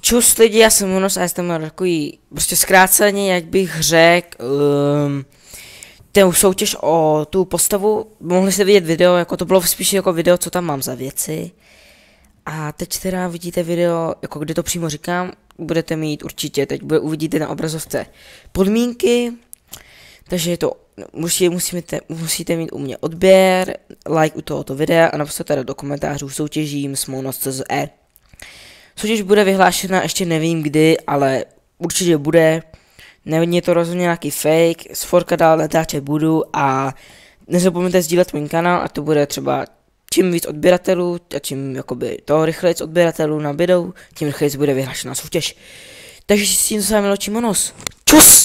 Čus lidi, já jsem Unos a jsem takový prostě zkráceně, jak bych řekl, um, ten soutěž o tu postavu, mohli jste vidět video, jako to bylo spíš jako video, co tam mám za věci. A teď teda vidíte video, jako kde to přímo říkám, budete mít určitě, teď bude, uvidíte na obrazovce podmínky, takže je to, musí, musíte, musíte mít u mě odběr, like u tohoto videa a napsat teda do komentářů soutěžím s monos.cz. E. Soutěž bude vyhlášena, ještě nevím kdy, ale určitě bude. Nevím, je to rozhodně nějaký fake, z Forka dál natáčet budu a nezapomeňte sdílet můj kanál a to bude třeba čím víc odběratelů a čím jakoby to rychleji odběratelů nabídou, tím rychleji bude vyhlášena soutěž. Takže si s tím s vámi ločím nos. Čus!